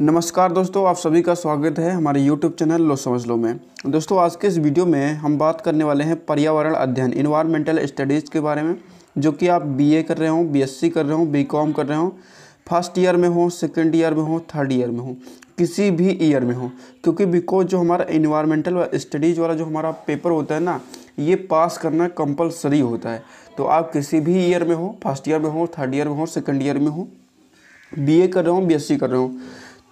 नमस्कार दोस्तों आप सभी का स्वागत है हमारे YouTube चैनल लो समझ लो में दोस्तों आज के इस वीडियो में हम बात करने वाले हैं पर्यावरण अध्ययन इन्वायरमेंटल स्टडीज़ के बारे में जो कि आप बीए कर रहे हों बीएससी कर रहे हों बीकॉम कर रहे हों फर्स्ट ईयर में हो सेकेंड ईयर में हो थर्ड ईयर में हो किसी भी ईयर में हो क्योंकि बिकॉज जो हमारा इन्वायरमेंटल स्टडीज़ वाला जो हमारा पेपर होता है ना ये पास करना कंपलसरी होता है तो आप किसी भी ईयर में हो फर्स्ट ईयर में हो थर्ड ईयर में हो सेकेंड ईयर में हो ए कर रहे हो सी कर रहे हो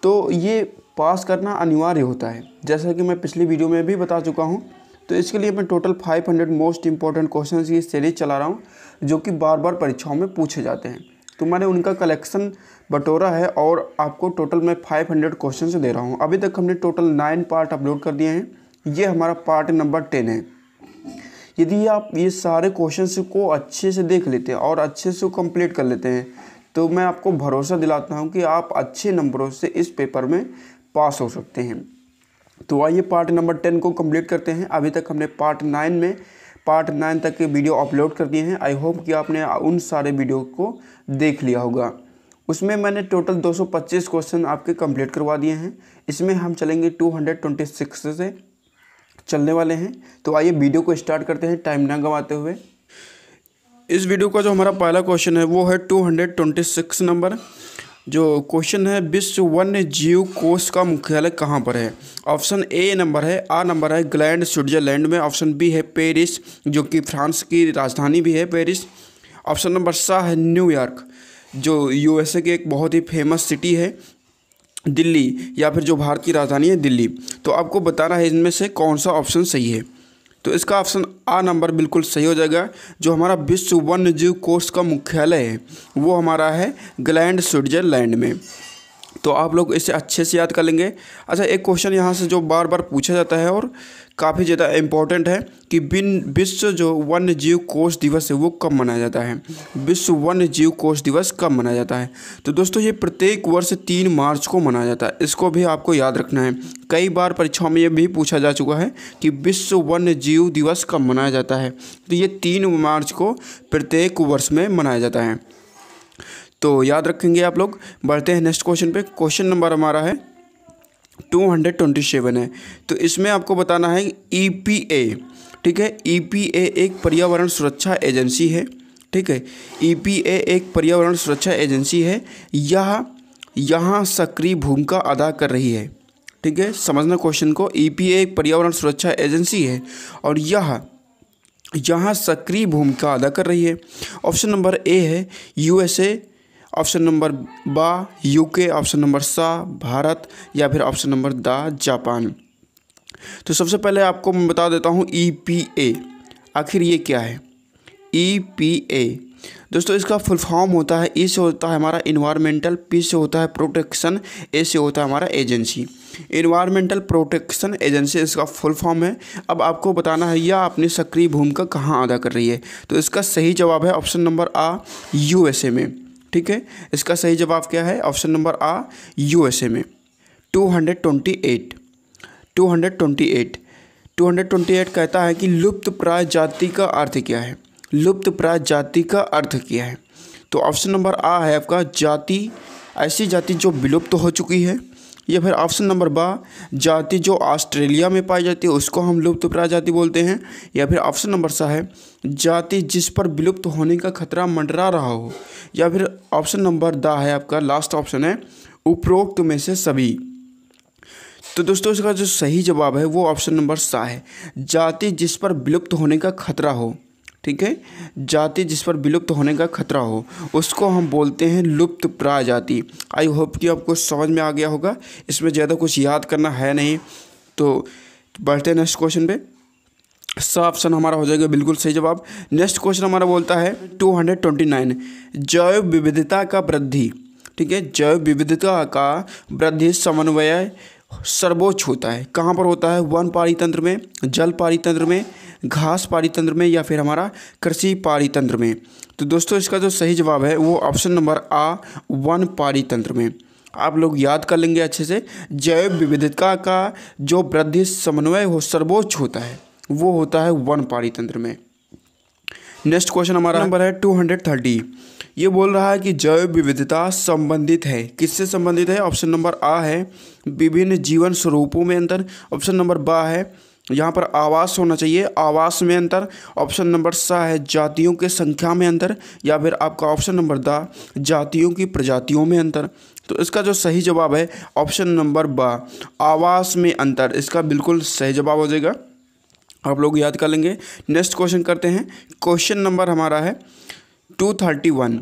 तो ये पास करना अनिवार्य होता है जैसा कि मैं पिछली वीडियो में भी बता चुका हूँ तो इसके लिए मैं टोटल 500 मोस्ट इंपॉर्टेंट क्वेश्चन की सीरीज चला रहा हूँ जो कि बार बार परीक्षाओं में पूछे जाते हैं तो मैंने उनका कलेक्शन बटोरा है और आपको टोटल मैं 500 हंड्रेड क्वेश्चन दे रहा हूँ अभी तक हमने टोटल नाइन पार्ट अपलोड कर दिए हैं ये हमारा पार्ट नंबर टेन है यदि आप ये सारे क्वेश्चन को अच्छे से देख लेते हैं और अच्छे से कंप्लीट कर लेते हैं तो मैं आपको भरोसा दिलाता हूँ कि आप अच्छे नंबरों से इस पेपर में पास हो सकते हैं तो आइए पार्ट नंबर टेन को कंप्लीट करते हैं अभी तक हमने पार्ट नाइन में पार्ट नाइन तक के वीडियो अपलोड कर दिए हैं आई होप कि आपने उन सारे वीडियो को देख लिया होगा उसमें मैंने टोटल 225 क्वेश्चन आपके कंप्लीट करवा दिए हैं इसमें हम चलेंगे 226 से चलने वाले हैं तो आइए वीडियो को स्टार्ट करते हैं टाइम ना गंवाते हुए इस वीडियो का जो हमारा पहला क्वेश्चन है वो है 226 नंबर जो क्वेश्चन है विश्व वन्य जीव कोष का मुख्यालय कहाँ पर है ऑप्शन ए नंबर है आ नंबर है ग्लैंड स्विट्जरलैंड में ऑप्शन बी है पेरिस जो कि फ्रांस की राजधानी भी है पेरिस ऑप्शन नंबर सा है न्यूयॉर्क जो यूएसए की एक बहुत ही फेमस सिटी है दिल्ली या फिर जो भारत की राजधानी है दिल्ली तो आपको बताना है इनमें से कौन सा ऑप्शन सही है तो इसका ऑप्शन आ नंबर बिल्कुल सही हो जाएगा जो हमारा विश्व वन्य जीव कोर्स का मुख्यालय है वो हमारा है ग्लैंड स्विट्जरलैंड में तो आप लोग इसे अच्छे से याद कर लेंगे अच्छा एक क्वेश्चन यहाँ से जो बार बार पूछा जाता है और काफ़ी ज़्यादा इम्पॉर्टेंट है कि बिन विश्व जो वन्य जीव कोष दिवस है वो कब मनाया जाता है विश्व वन्य जीव कोष दिवस कब मनाया जाता है तो दोस्तों ये प्रत्येक वर्ष तीन मार्च को मनाया जाता है इसको भी आपको याद रखना है कई बार परीक्षाओं में ये भी पूछा जा चुका है कि विश्व वन्य जीव दिवस कब मनाया जाता है तो ये तीन मार्च को प्रत्येक वर्ष में मनाया जाता है तो याद रखेंगे आप लोग बढ़ते हैं नेक्स्ट क्वेश्चन पे क्वेश्चन नंबर हमारा है टू हंड्रेड ट्वेंटी सेवन है तो इसमें आपको बताना है ई पी ए ठीक है ई पी ए एक पर्यावरण सुरक्षा एजेंसी है ठीक है ई पी ए एक पर्यावरण सुरक्षा एजेंसी है यह यहाँ सक्रिय भूमिका अदा कर रही है ठीक है समझना क्वेश्चन को ई पी ए एक पर्यावरण सुरक्षा एजेंसी है और यह यहाँ सक्रिय भूमिका अदा कर रही है ऑप्शन नंबर ए है यूएसए ऑप्शन नंबर बा यूके ऑप्शन नंबर सा भारत या फिर ऑप्शन नंबर दा जापान तो सबसे पहले आपको मैं बता देता हूँ ई पी ए आखिर ये क्या है ई पी ए दोस्तों इसका फुल फॉर्म होता है ई से होता है हमारा इन्वायरमेंटल पी से होता है प्रोटेक्शन ए से होता है हमारा एजेंसी इन्वायरमेंटल प्रोटेक्शन एजेंसी इसका फुल फॉर्म है अब आपको बताना है यह अपनी सक्रिय भूमिका कहाँ अदा कर रही है तो इसका सही जवाब है ऑप्शन नंबर आ यूएसए में ठीक है इसका सही जवाब क्या है ऑप्शन नंबर आ यूएसए में 228 228 228 कहता है कि लुप्त प्राय जाति का अर्थ क्या है लुप्त प्राय जाति का अर्थ क्या है तो ऑप्शन नंबर आ है आपका जाति ऐसी जाति जो विलुप्त हो चुकी है या फिर ऑप्शन नंबर बा जाति जो ऑस्ट्रेलिया में पाई जाती है उसको हम लुप्त जाति बोलते हैं या फिर ऑप्शन नंबर सा है जाति जिस पर विलुप्त होने का खतरा मंडरा रहा हो या फिर ऑप्शन नंबर दा है आपका लास्ट ऑप्शन है उपरोक्त में से सभी तो दोस्तों इसका जो सही जवाब है वो ऑप्शन नंबर सा है जाति जिस पर विलुप्त होने का खतरा हो ठीक है जाति जिस पर विलुप्त होने का खतरा हो उसको हम बोलते हैं लुप्त प्राय जाति आई होप कि आपको समझ में आ गया होगा इसमें ज़्यादा कुछ याद करना है नहीं तो बढ़ते हैं नेक्स्ट क्वेश्चन पे सा ऑप्शन हमारा हो जाएगा बिल्कुल सही जवाब नेक्स्ट क्वेश्चन हमारा बोलता है 229 जैव विविधता का वृद्धि ठीक है जैव विविधता का वृद्धि समन्वय सर्वोच्च होता है कहाँ पर होता है वन पारितंत्र में जल पारितंत्र में घास पारितंत्र में या फिर हमारा कृषि पारितंत्र में तो दोस्तों इसका जो सही जवाब है वो ऑप्शन नंबर आ वन पारितंत्र में आप लोग याद कर लेंगे अच्छे से जैव विविधता का जो वृद्धि समन्वय हो सर्वोच्च होता है वो होता है वन पारितंत्र में नेक्स्ट क्वेश्चन हमारा नंबर है टू हंड्रेड थर्टी ये बोल रहा है कि जैव विविधता संबंधित है किससे संबंधित है ऑप्शन नंबर आ है विभिन्न जीवन स्वरूपों में अंतर ऑप्शन नंबर बा है यहाँ पर आवास होना चाहिए आवास में अंतर ऑप्शन नंबर सा है जातियों के संख्या में अंतर या फिर आपका ऑप्शन नंबर दा जातियों की प्रजातियों में अंतर तो इसका जो सही जवाब है ऑप्शन नंबर बा आवास में अंतर इसका बिल्कुल सही जवाब हो जाएगा आप लोग याद कर लेंगे नेक्स्ट क्वेश्चन करते हैं क्वेश्चन नंबर हमारा है two thirty one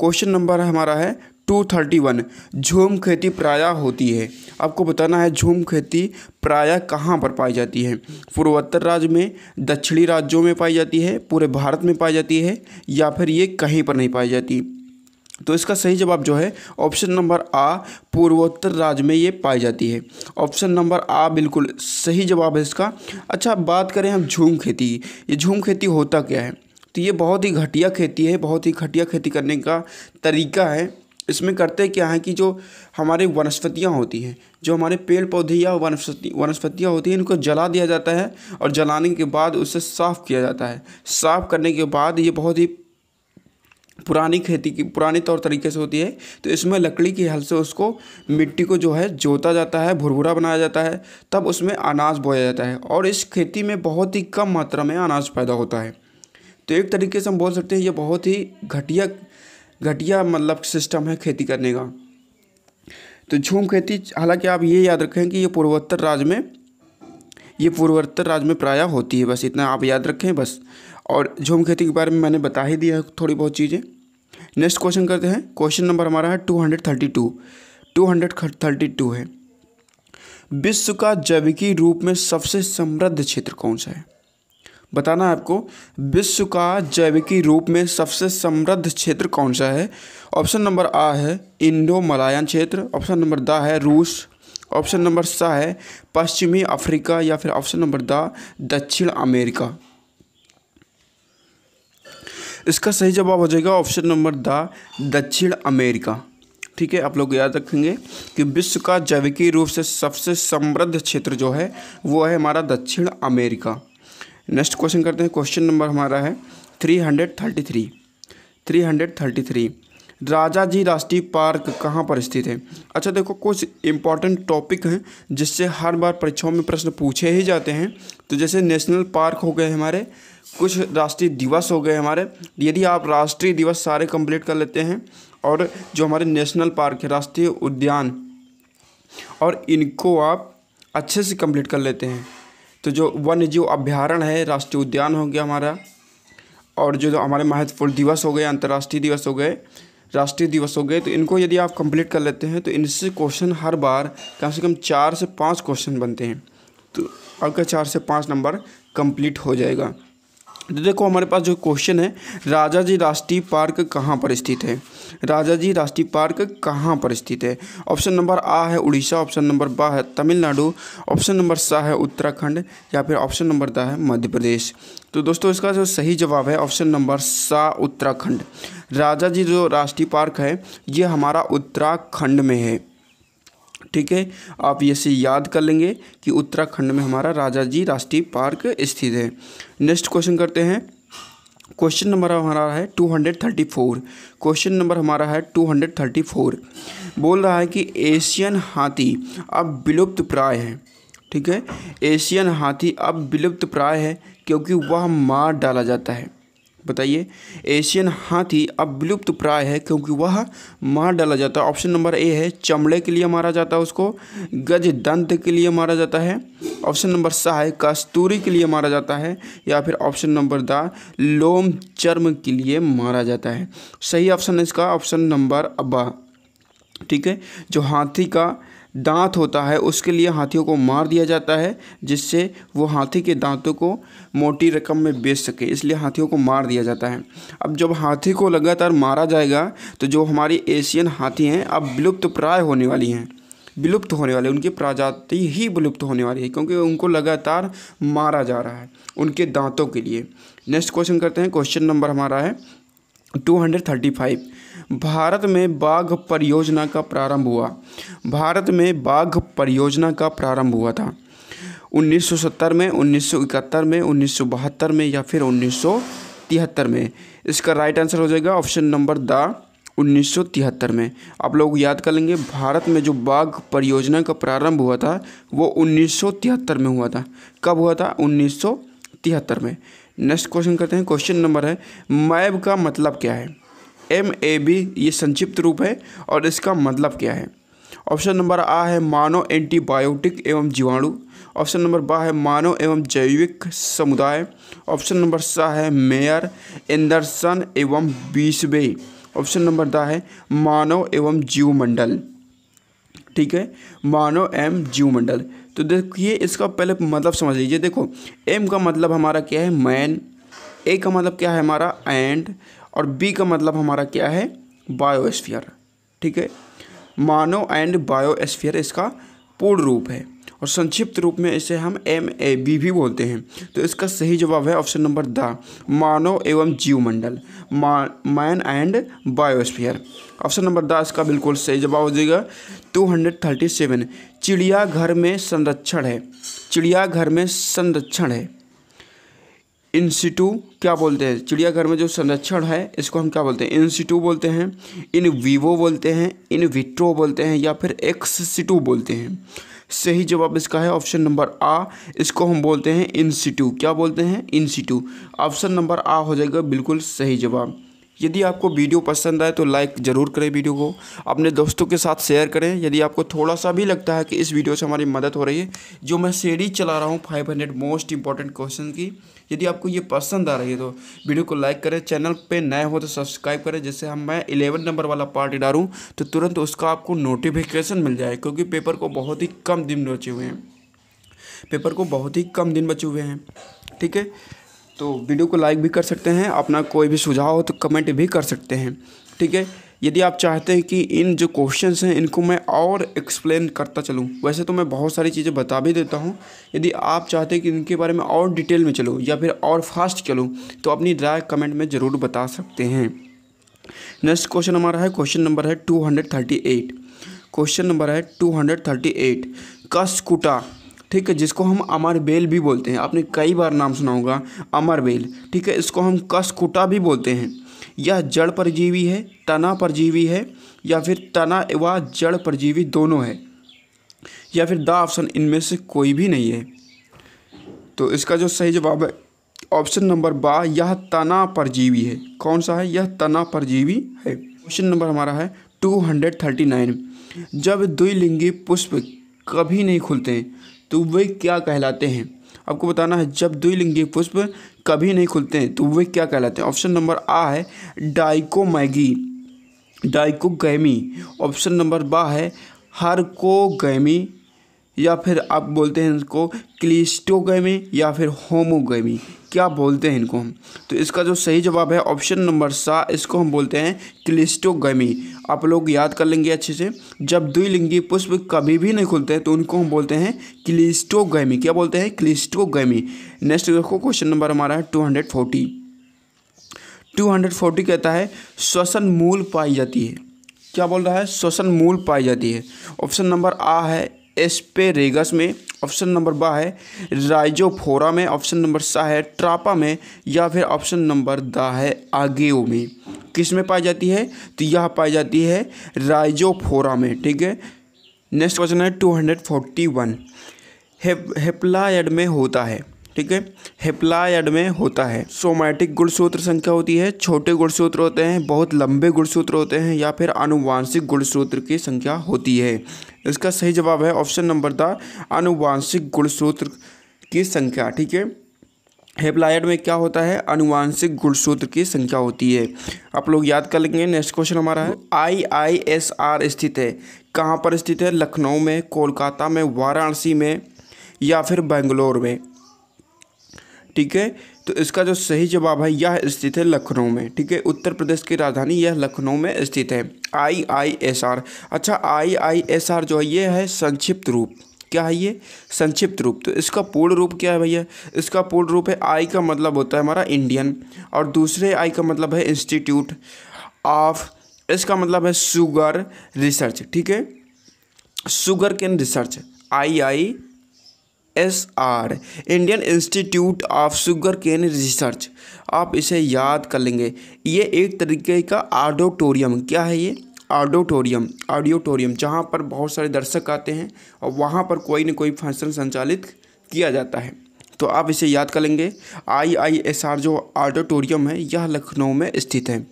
question number हमारा है टू थर्टी वन झूम खेती प्रायः होती है आपको बताना है झूम खेती प्रायः कहाँ पर पाई जाती है पूर्वोत्तर राज्य में दक्षिणी राज्यों में पाई जाती है पूरे भारत में पाई जाती है या फिर ये कहीं पर नहीं पाई जाती तो इसका सही जवाब जो है ऑप्शन नंबर आ पूर्वोत्तर राज्य में ये पाई जाती है ऑप्शन नंबर आ बिल्कुल सही जवाब है इसका अच्छा बात करें हम झूम खेती की ये झूम खेती होता क्या है तो ये बहुत ही घटिया खेती है बहुत ही घटिया खेती करने का तरीका है इसमें करते क्या है कि जो हमारे वनस्पतियाँ होती हैं जो हमारे पेड़ पौधे या वनस्पति वनस्पतियाँ होती हैं इनको जला दिया जाता है और जलाने के बाद उसे साफ़ किया जाता है साफ़ करने के बाद ये बहुत ही पुरानी खेती की पुरानी तौर तरीके से होती है तो इसमें लकड़ी की हल से उसको मिट्टी को जो है जोता जाता है भुरभुरा बनाया जाता है तब उसमें अनाज बोया जाता है और इस खेती में बहुत ही कम मात्रा में अनाज पैदा होता है तो एक तरीके से हम बोल सकते हैं ये बहुत ही घटिया घटिया मतलब सिस्टम है खेती करने का तो झूम खेती हालांकि आप ये याद रखें कि ये पूर्वोत्तर राज्य में ये पूर्वोत्तर राज्य में प्रायः होती है बस इतना आप याद रखें बस और झूम खेती के बारे में मैंने बता ही दिया है थोड़ी बहुत चीज़ें नेक्स्ट क्वेश्चन करते हैं क्वेश्चन नंबर हमारा है two hundred thirty two two hundred thirty two है विश्व का जैविकी रूप में सबसे समृद्ध क्षेत्र कौन सा है बताना है आपको विश्व का जैविकी रूप में सबसे समृद्ध क्षेत्र कौन सा है ऑप्शन नंबर आ है इंडो मलायन क्षेत्र ऑप्शन नंबर द है रूस ऑप्शन नंबर सा है पश्चिमी अफ्रीका या फिर ऑप्शन नंबर द दक्षिण अमेरिका इसका सही जवाब हो जाएगा ऑप्शन नंबर द दक्षिण अमेरिका ठीक है आप लोग याद रखेंगे कि विश्व का जैविकी रूप से सबसे समृद्ध क्षेत्र जो है वो है हमारा दक्षिण अमेरिका नेक्स्ट क्वेश्चन करते हैं क्वेश्चन नंबर हमारा है three hundred thirty three three hundred thirty three Rajaji राष्ट्रीय पार्क कहाँ पर स्थित है अच्छा देखो कुछ इंपॉर्टेंट टॉपिक हैं जिससे हर बार परीक्षाओं में प्रश्न पूछे ही जाते हैं तो जैसे नेशनल पार्क हो गए हमारे कुछ राष्ट्रीय दिवस हो गए हमारे यदि आप राष्ट्रीय दिवस सारे कंप्लीट कर लेते हैं और जो हमारे नेशनल पार्क है राष्ट्रीय उद्यान और इनको आप अच्छे से कंप्लीट कर लेते हैं तो जो वन्य जीव अभ्यारण्य है राष्ट्रीय उद्यान हो गया हमारा और जो हमारे महत्वपूर्ण दिवस हो गए अंतर्राष्ट्रीय दिवस हो गए राष्ट्रीय दिवस हो गए तो इनको यदि आप कंप्लीट कर लेते हैं तो इनसे क्वेश्चन हर बार कम से कम चार से पाँच क्वेश्चन बनते हैं तो आपका चार से पाँच नंबर कंप्लीट हो जाएगा तो देखो हमारे पास जो क्वेश्चन है राजा जी राष्ट्रीय पार्क कहाँ पर स्थित है राजा जी राष्ट्रीय पार्क कहाँ पर स्थित है ऑप्शन नंबर आ है उड़ीसा ऑप्शन नंबर बा है तमिलनाडु ऑप्शन नंबर सा है उत्तराखंड या फिर ऑप्शन नंबर दा है मध्य प्रदेश तो दोस्तों इसका जो सही जवाब है ऑप्शन नंबर सा उत्तराखंड राजा जी जो राष्ट्रीय पार्क है ये हमारा उत्तराखंड में है ठीक है आप ये से याद कर लेंगे कि उत्तराखंड में हमारा राजा जी राष्ट्रीय पार्क स्थित है नेक्स्ट क्वेश्चन करते हैं क्वेश्चन नंबर हमारा है 234 क्वेश्चन नंबर हमारा है 234 बोल रहा है कि एशियन हाथी अब विलुप्त प्राय है ठीक है एशियन हाथी अब विलुप्त प्राय है क्योंकि वह मार डाला जाता है बताइए एशियन हाथी अब विलुप्त प्राय है क्योंकि वह मार डाला जाता है ऑप्शन नंबर ए है चमड़े के लिए मारा जाता है उसको गज दंत के लिए मारा जाता है ऑप्शन नंबर सा है कस्तूरी के लिए मारा जाता है या फिर ऑप्शन नंबर दा लोम चर्म के लिए मारा जाता है सही ऑप्शन है इसका ऑप्शन नंबर अबा ठीक है जो हाथी का दांत होता है उसके लिए हाथियों को मार दिया जाता है जिससे वो हाथी के दांतों को मोटी रकम में बेच सके इसलिए हाथियों को मार दिया जाता है अब जब हाथी को लगातार मारा जाएगा तो जो हमारी एशियन हाथी हैं अब विलुप्त प्राय होने वाली हैं विलुप्त होने वाले उनकी प्रजाति ही विलुप्त होने वाली है क्योंकि उनको लगातार मारा जा रहा है उनके दांतों के लिए नेक्स्ट क्वेश्चन करते हैं क्वेश्चन नंबर हमारा है two hundred thirty five Bharat में बाघ परियोजना का प्रारंभ हुआ भारत में बाघ परियोजना का प्रारंभ हुआ था 1970 में 1971 में 1972 में या फिर 1973 में इसका राइट आंसर हो जाएगा ऑप्शन नंबर द 1973 में आप लोग याद कर लेंगे भारत में जो बाघ परियोजना का प्रारंभ हुआ था वो 1973 में हुआ था कब हुआ था 1973 में नेक्स्ट क्वेश्चन करते हैं क्वेश्चन नंबर है मैब का मतलब क्या है एम ए बी ये संक्षिप्त रूप है और इसका मतलब क्या है ऑप्शन नंबर आ है मानव एंटीबायोटिक एवं जीवाणु ऑप्शन नंबर बा है मानव एवं जैविक समुदाय ऑप्शन नंबर सा है मेयर एंडरसन एवं बीसवे ऑप्शन नंबर दा है मानव एवं जीवमंडल ठीक है मानव एवं जीवमंडल तो देखिए इसका पहले मतलब समझ लीजिए देखो एम का मतलब हमारा क्या है मैन ए का मतलब क्या है हमारा एंड और बी का मतलब हमारा क्या है बायोस्फीयर ठीक है मानव एंड बायोस्फीयर इसका पूर्ण रूप है और संक्षिप्त रूप में इसे हम एम ए बी भी बोलते हैं तो इसका सही जवाब है ऑप्शन नंबर द मानव एवं जीवमंडल man and biosphere option number द इसका बिल्कुल सही जवाब हो जाएगा टू हंड्रेड थर्टी सेवन चिड़ियाघर में संरक्षण है चिड़ियाघर में संरक्षण है इंसिटू क्या बोलते हैं चिड़ियाघर में जो संरक्षण है इसको हम क्या बोलते हैं इंसिटू बोलते हैं इन वीवो बोलते हैं इन विट्रो बोलते हैं या फिर एक्स बोलते हैं सही जवाब इसका है ऑप्शन नंबर आ इसको हम बोलते हैं इंसिटू क्या बोलते हैं इंसिटू ऑप्शन नंबर आ हो जाएगा बिल्कुल सही जवाब यदि आपको वीडियो पसंद आए तो लाइक ज़रूर करें वीडियो को अपने दोस्तों के साथ शेयर करें यदि आपको थोड़ा सा भी लगता है कि इस वीडियो से हमारी मदद हो रही है जो मैं सीरीज चला रहा हूँ five hundred most important question की यदि आपको ये पसंद आ रही है तो वीडियो को लाइक करें चैनल पे नए हो तो सब्सक्राइब करें जैसे हम मैं इलेवन नंबर वाला पार्ट डालूँ तो तुरंत उसका आपको नोटिफिकेशन मिल जाए क्योंकि पेपर को बहुत ही कम दिन बचे हुए हैं पेपर को बहुत ही कम दिन बचे हुए हैं ठीक है तो वीडियो को लाइक भी कर सकते हैं अपना कोई भी सुझाव हो तो कमेंट भी कर सकते हैं ठीक है यदि आप चाहते हैं कि इन जो क्वेश्चंस हैं इनको मैं और एक्सप्लेन करता चलूँ वैसे तो मैं बहुत सारी चीज़ें बता भी देता हूँ यदि आप चाहते हैं कि इनके बारे में और डिटेल में चलूँ या फिर और फास्ट चलूँ तो अपनी राय कमेंट में ज़रूर बता सकते हैं नेक्स्ट क्वेश्चन हमारा है क्वेश्चन नंबर है two hundred thirty eight question number है two hundred thirty eight cuscuta ठीक है जिसको हम अमर बेल भी बोलते हैं आपने कई बार नाम सुना होगा अमर बेल ठीक है इसको हम कसकुटा भी बोलते हैं यह जड़ परजीवी है तना परजीवी है या फिर तना व जड़ परजीवी दोनों है या फिर द ऑप्शन इनमें से कोई भी नहीं है तो इसका जो सही जवाब है ऑप्शन नंबर बा यह तना परजीवी है कौन सा है यह तना परजीवी है क्वेश्चन नंबर हमारा है टू हंड्रेड थर्टी नाइन जब द्विलिंगी पुष्प कभी नहीं खुलते तो वे क्या कहलाते हैं आपको बताना है जब द्विलिंगी पुष्प कभी नहीं खुलते हैं तो वे क्या कहलाते हैं ऑप्शन नंबर आ है डाइको डाइकोमैगी डाइकोगैमी ऑप्शन नंबर बा है हरकोगैमी या फिर आप बोलते हैं इनको क्लिस्टोगेमी या फिर होमोगेमी क्या बोलते हैं इनको हम तो इसका जो सही जवाब है ऑप्शन नंबर सा इसको हम बोलते हैं क्लिस्टोगेमी आप लोग याद कर लेंगे अच्छे से जब द्विलिंगी पुष्प कभी भी नहीं खुलते हैं तो उनको हम बोलते हैं क्लिस्टोगेमी क्या बोलते हैं क्लिस्टोगेमी नेक्स्ट देखो क्वेश्चन नंबर हमारा है two hundred forty two hundred forty कहता है श्वसन मूल पाई जाती है क्या बोल रहा है श्वसन मूल पाई जाती है ऑप्शन नंबर आ है एस्पेरेगस में ऑप्शन नंबर ब है राइजोफोरा में ऑप्शन नंबर सा है ट्रापा में या फिर ऑप्शन नंबर द है आगेओ में किस में पाई जाती है तो यह पाई जाती है राइजोफोरा में ठीक है नेक्स्ट क्वेश्चन है two hundred forty one haploid में होता है ठीक है हेप्लायड में होता है सोमैटिक गुणसूत्र संख्या होती है छोटे गुणसूत्र होते हैं बहुत लंबे गुणसूत्र होते हैं या फिर अनुवांशिक गुणसूत्र की संख्या होती है इसका सही जवाब है ऑप्शन नंबर द अनुवांशिक गुणसूत्र की संख्या ठीक है हेप्लायड में क्या होता है अनुवांशिक गुणसूत्र की संख्या होती है आप लोग याद कर लेंगे नेक्स्ट क्वेश्चन हमारा है आई आई एस आर स्थित है कहाँ पर स्थित है लखनऊ में कोलकाता में वाराणसी में या फिर बेंगलोर में ठीक है तो इसका जो सही जवाब है यह स्थित है लखनऊ में ठीक है उत्तर प्रदेश की राजधानी यह लखनऊ में स्थित है आई आई एस आर अच्छा आई आई एस आर जो है ये है संक्षिप्त रूप क्या है ये संक्षिप्त रूप तो इसका पूर्ण रूप क्या है भैया इसका पूर्ण रूप है आई का मतलब होता है हमारा इंडियन और दूसरे आई का मतलब है इंस्टीट्यूट ऑफ इसका मतलब है शुगर रिसर्च ठीक है sugar cane research I I S R Indian institute of sugar cane research आप इसे याद कर लेंगे ये एक तरीके का ऑडिटोरियम क्या है ये ऑडिटोरियम ऑडिटोरियम जहाँ पर बहुत सारे दर्शक आते हैं और वहाँ पर कोई ना कोई फंक्शन संचालित किया जाता है तो आप इसे याद कर लेंगे आई आई एस आर जो ऑडिटोरियम है यह लखनऊ में स्थित है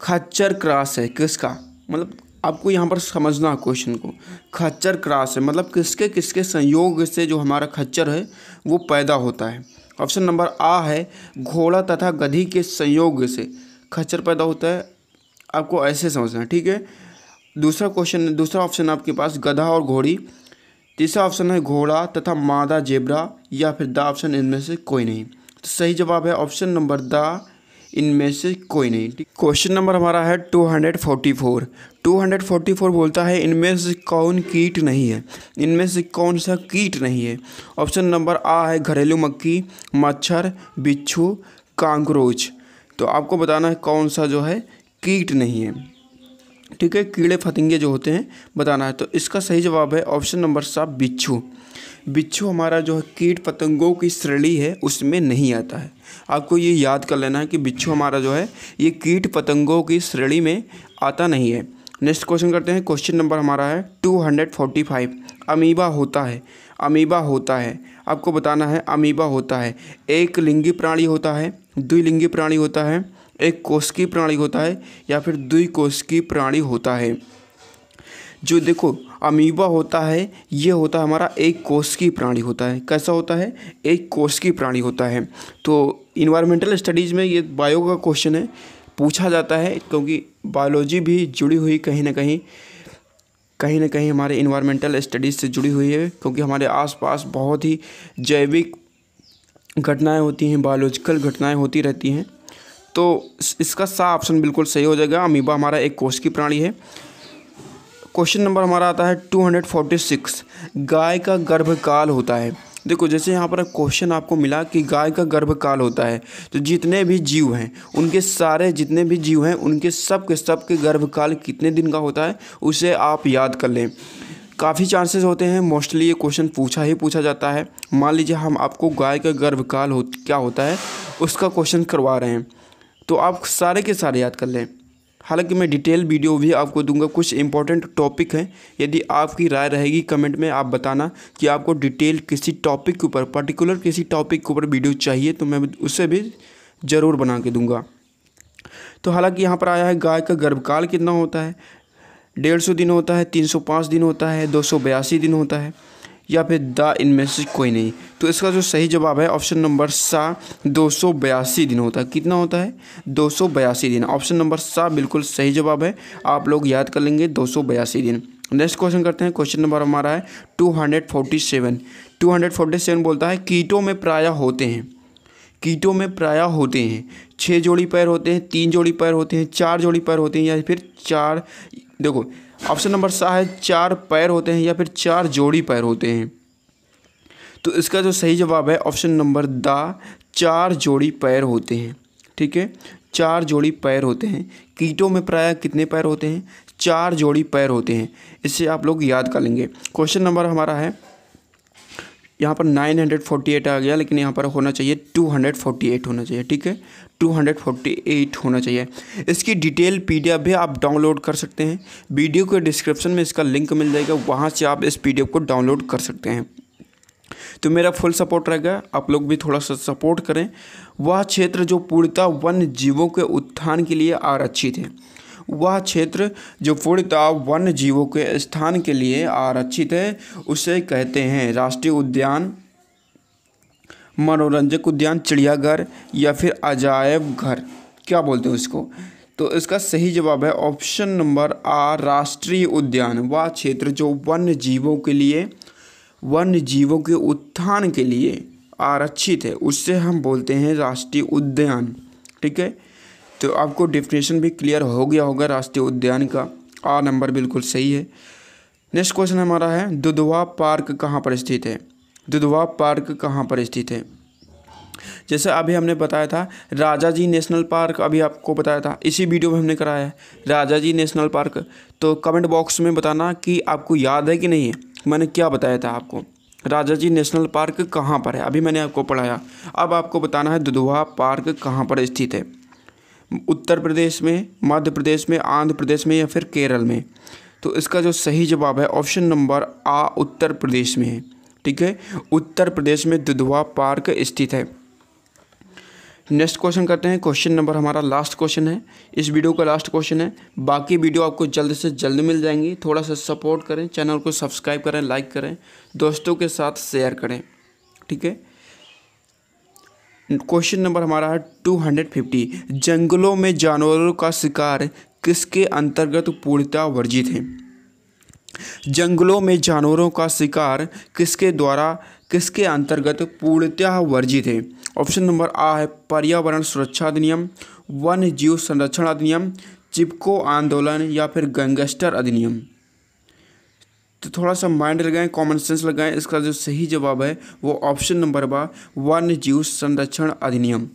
खच्चर क्रॉस है किसका मतलब आपको यहाँ पर समझना क्वेश्चन को खच्चर क्रास है मतलब किसके किसके संयोग से जो हमारा खच्चर है वो पैदा होता है ऑप्शन नंबर आ है घोड़ा तथा गधी के संयोग से खच्चर पैदा होता है आपको ऐसे समझना है ठीक है दूसरा क्वेश्चन दूसरा ऑप्शन आपके पास गधा और घोड़ी तीसरा ऑप्शन है घोड़ा तथा मादा जेबरा या फिर द ऑप्शन इनमें से कोई नहीं तो सही जवाब है ऑप्शन नंबर द इनमें से कोई नहीं क्वेश्चन नंबर हमारा है 244 244 बोलता है इनमें से कौन कीट नहीं है इनमें से कौन सा कीट नहीं है ऑप्शन नंबर आ है घरेलू मक्खी मच्छर बिच्छू कांकरोच तो आपको बताना है कौन सा जो है कीट नहीं है ठीक है कीड़े फतिंगे जो होते हैं बताना है तो इसका सही जवाब है ऑप्शन नंबर सात बिच्छू बिच्छू हमारा जो है कीट पतंगों की श्रेणी है उसमें नहीं आता है आपको ये याद कर लेना है कि बिच्छू हमारा जो है ये कीट पतंगों की श्रेणी में आता नहीं है नेक्स्ट क्वेश्चन करते हैं क्वेश्चन नंबर हमारा है two hundred forty five amoeba होता है अमीबा होता है आपको बताना है अमीबा होता है एक लिंगी प्राणी होता है द्विलिंगी प्राणी होता है एक की प्राणी होता है या फिर की प्राणी होता है जो देखो अमीबा होता है ये होता है हमारा एक की प्राणी होता है कैसा होता है एक की प्राणी होता है तो इन्वायरमेंटल स्टडीज़ में ये बायो का क्वेश्चन है पूछा जाता है क्योंकि बायोलॉजी भी जुड़ी हुई कहीं ना कहीं कहीं ना कहीं हमारे इन्वायरमेंटल स्टडीज़ से जुड़ी हुई है क्योंकि हमारे आसपास बहुत ही जैविक घटनाएं होती हैं बायोलॉजिकल घटनाएं होती रहती हैं तो इसका सा ऑप्शन बिल्कुल सही हो जाएगा अमीबा हमारा एक कोश की प्राणी है क्वेश्चन नंबर हमारा आता है 246 गाय का गर्भकाल होता है देखो जैसे यहाँ पर क्वेश्चन आपको मिला कि गाय का गर्भकाल होता है तो जितने भी जीव हैं उनके सारे जितने भी जीव हैं उनके सब के सब के गर्भकाल कितने दिन का होता है उसे आप याद कर लें काफ़ी चांसेस होते हैं मोस्टली ये क्वेश्चन पूछा ही पूछा जाता है मान लीजिए हम आपको गाय का गर्भकाल हो क्या होता है उसका क्वेश्चन करवा रहे हैं तो आप सारे के सारे याद कर लें हालांकि मैं डिटेल वीडियो भी आपको दूंगा कुछ इंपॉर्टेंट टॉपिक हैं यदि आपकी राय रहेगी कमेंट में आप बताना कि आपको डिटेल किसी टॉपिक के ऊपर पर्टिकुलर किसी टॉपिक के ऊपर वीडियो चाहिए तो मैं उसे भी ज़रूर बना के दूंगा तो हालांकि यहाँ पर आया है गाय का गर्भकाल कितना होता है डेढ़ सौ दिन होता है तीन सौ पाँच दिन होता है दो सौ बयासी दिन होता है या फिर द इनमें से कोई नहीं तो इसका जो सही जवाब है ऑप्शन नंबर सा दो सौ बयासी दिन होता है कितना होता है दो सौ बयासी दिन ऑप्शन नंबर सा बिल्कुल सही जवाब है आप लोग याद कर लेंगे दो सौ बयासी दिन नेक्स्ट क्वेश्चन करते हैं क्वेश्चन नंबर हमारा है two hundred forty seven two hundred forty seven बोलता है कीटों में प्रायः होते हैं कीटों में प्राय होते हैं छः जोड़ी पैर होते हैं तीन जोड़ी पैर होते हैं चार जोड़ी पैर होते हैं या फिर चार देखो ऑप्शन नंबर सा है चार पैर होते हैं या फिर चार जोड़ी पैर होते हैं तो इसका जो सही जवाब है ऑप्शन नंबर द चार जोड़ी पैर होते हैं ठीक है चार जोड़ी पैर होते हैं कीटों में प्राय कितने पैर होते हैं चार जोड़ी पैर होते हैं इससे आप लोग याद कर लेंगे क्वेश्चन नंबर हमारा है यहाँ पर 948 आ गया लेकिन यहाँ पर होना चाहिए 248 होना चाहिए ठीक है 248 होना चाहिए इसकी डिटेल पीडीएफ भी आप डाउनलोड कर सकते हैं वीडियो के डिस्क्रिप्शन में इसका लिंक मिल जाएगा वहाँ से आप इस पीडीएफ को डाउनलोड कर सकते हैं तो मेरा फुल सपोर्ट रहेगा आप लोग भी थोड़ा सा सपोर्ट करें वह क्षेत्र जो पूर्णतः वन जीवों के उत्थान के लिए आरक्षित है वह क्षेत्र जो पूर्णतः वन्य जीवों के स्थान के लिए आरक्षित है उसे कहते हैं राष्ट्रीय उद्यान मनोरंजक उद्यान चिड़ियाघर या फिर अजायब घर क्या बोलते हैं उसको तो इसका सही जवाब है ऑप्शन नंबर आ राष्ट्रीय उद्यान वह क्षेत्र जो वन्य जीवों के लिए वन्य जीवों के उत्थान के लिए आरक्षित है उससे हम बोलते हैं राष्ट्रीय उद्यान ठीक है तो आपको डिफिनेशन भी क्लियर हो गया होगा राष्ट्रीय उद्यान का आ नंबर बिल्कुल सही है नेक्स्ट क्वेश्चन हमारा है दुधवा पार्क कहाँ पर स्थित है दुधवा पार्क कहाँ पर स्थित है जैसे अभी हमने बताया था राजा जी नेशनल पार्क अभी आपको बताया था इसी वीडियो में हमने कराया है राजा जी नेशनल पार्क तो कमेंट बॉक्स में बताना कि आपको याद है कि नहीं है मैंने क्या बताया था आपको राजा जी नेशनल पार्क कहाँ पर है अभी मैंने आपको पढ़ाया अब आपको बताना है दुधवा पार्क कहाँ पर स्थित है उत्तर प्रदेश में मध्य प्रदेश में आंध्र प्रदेश में या फिर केरल में तो इसका जो सही जवाब है ऑप्शन नंबर आ उत्तर प्रदेश में है ठीक है उत्तर प्रदेश में दुधवा पार्क स्थित है नेक्स्ट क्वेश्चन करते हैं क्वेश्चन नंबर हमारा लास्ट क्वेश्चन है इस वीडियो का लास्ट क्वेश्चन है बाकी वीडियो आपको जल्द से जल्द मिल जाएंगी थोड़ा सा सपोर्ट करें चैनल को सब्सक्राइब करें लाइक करें दोस्तों के साथ शेयर करें ठीक है क्वेश्चन नंबर हमारा है टू हंड्रेड फिफ्टी जंगलों में जानवरों का शिकार किसके अंतर्गत पूर्णता वर्जित है जंगलों में जानवरों का शिकार किसके द्वारा किसके अंतर्गत पूर्णतः वर्जित है ऑप्शन नंबर आ है पर्यावरण सुरक्षा अधिनियम वन्य जीव संरक्षण अधिनियम चिपको आंदोलन या फिर गंगस्टर अधिनियम तो थोड़ा सा माइंड लगाएं कॉमन सेंस लगाएं इसका जो सही जवाब है वो ऑप्शन नंबर बा वन्य जीव संरक्षण अधिनियम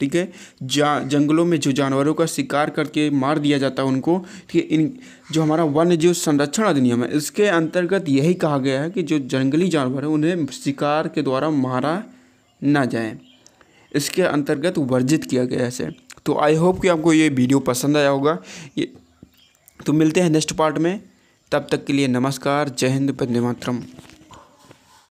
ठीक है जा जंगलों में जो जानवरों का शिकार करके मार दिया जाता है उनको ठीक है इन जो हमारा वन्य जीव संरक्षण अधिनियम है इसके अंतर्गत यही कहा गया है कि जो जंगली जानवर हैं उन्हें शिकार के द्वारा मारा ना जाए इसके अंतर्गत वर्जित किया गया है तो आई होप कि आपको ये वीडियो पसंद आया होगा ये तो मिलते हैं नेक्स्ट पार्ट में तब तक के लिए नमस्कार जय हिंद वंदे मातरम